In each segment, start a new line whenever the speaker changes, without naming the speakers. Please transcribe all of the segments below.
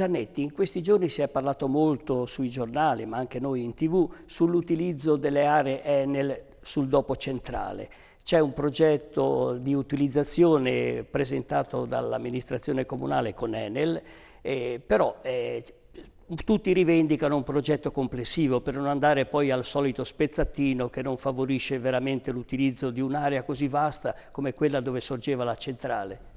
Giannetti, in questi giorni si è parlato molto sui giornali, ma anche noi in tv, sull'utilizzo delle aree Enel sul dopo centrale. C'è un progetto di utilizzazione presentato dall'amministrazione comunale con Enel, eh, però eh, tutti rivendicano un progetto complessivo per non andare poi al solito spezzatino che non favorisce veramente l'utilizzo di un'area così vasta come quella dove sorgeva la centrale.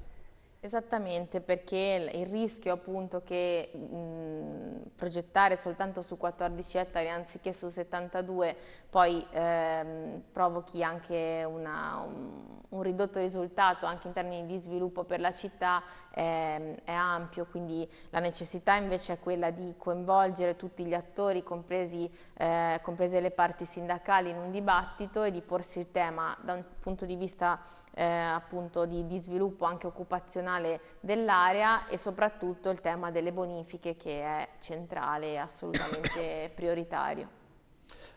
Esattamente, perché il rischio appunto che mh, progettare soltanto su 14 ettari anziché su 72 poi ehm, provochi anche una, un, un, ridotto risultato anche in termini di sviluppo per la città ehm, è ampio, quindi la necessità invece è quella di coinvolgere tutti gli attori, compresi, eh, comprese le parti sindacali in un dibattito e di porsi il tema da un punto di vista eh, appunto di, di sviluppo anche occupazionale gestionale dell'area e soprattutto il tema delle bonifiche che è centrale e assolutamente prioritario.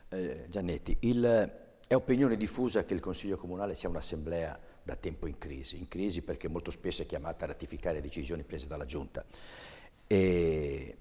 Eh, Giannetti, il, è opinione diffusa che il Consiglio Comunale sia un'assemblea da tempo in crisi, in crisi perché molto spesso è chiamata a ratificare decisioni prese dalla Giunta. E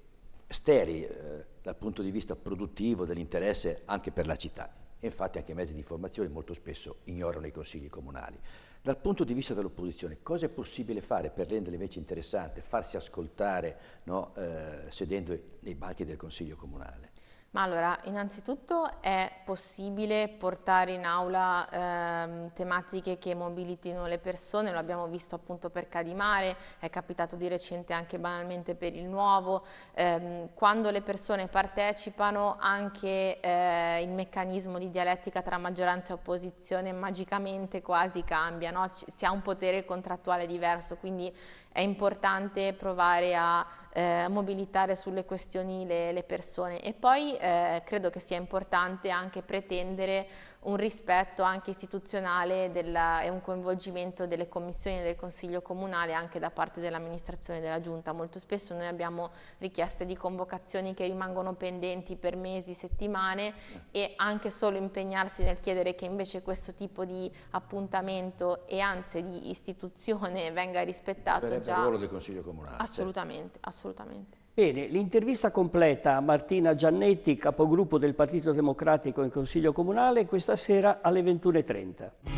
steri eh, dal punto di vista produttivo dell'interesse anche per la città. Infatti anche i mezzi di informazione molto spesso ignorano i consigli comunali. Dal punto di vista dell'opposizione, cosa è possibile fare per rendere invece interessante, farsi ascoltare no, eh, sedendo nei banchi del Consiglio Comunale?
Ma allora, innanzitutto è possibile portare in aula ehm, tematiche che mobilitino le persone, lo abbiamo visto appunto per Cadimare, è capitato di recente anche banalmente per il nuovo, ehm, quando le persone partecipano anche eh, il meccanismo di dialettica tra maggioranza e opposizione magicamente quasi cambia, no? si ha un potere contrattuale diverso, quindi è importante provare a eh, mobilitare sulle questioni le, le persone. E poi, eh, eh, credo che sia importante anche pretendere un rispetto anche istituzionale della, e un coinvolgimento delle commissioni del Consiglio Comunale anche da parte dell'amministrazione della Giunta. Molto spesso noi abbiamo richieste di convocazioni che rimangono pendenti per mesi, settimane e anche solo impegnarsi nel chiedere che invece questo tipo di appuntamento e anzi di istituzione venga rispettato Sarebbe già... il ruolo del
Consiglio Comunale. Assolutamente,
assolutamente.
Bene, l'intervista completa a Martina Giannetti, capogruppo del Partito Democratico in Consiglio Comunale, questa sera alle 21.30.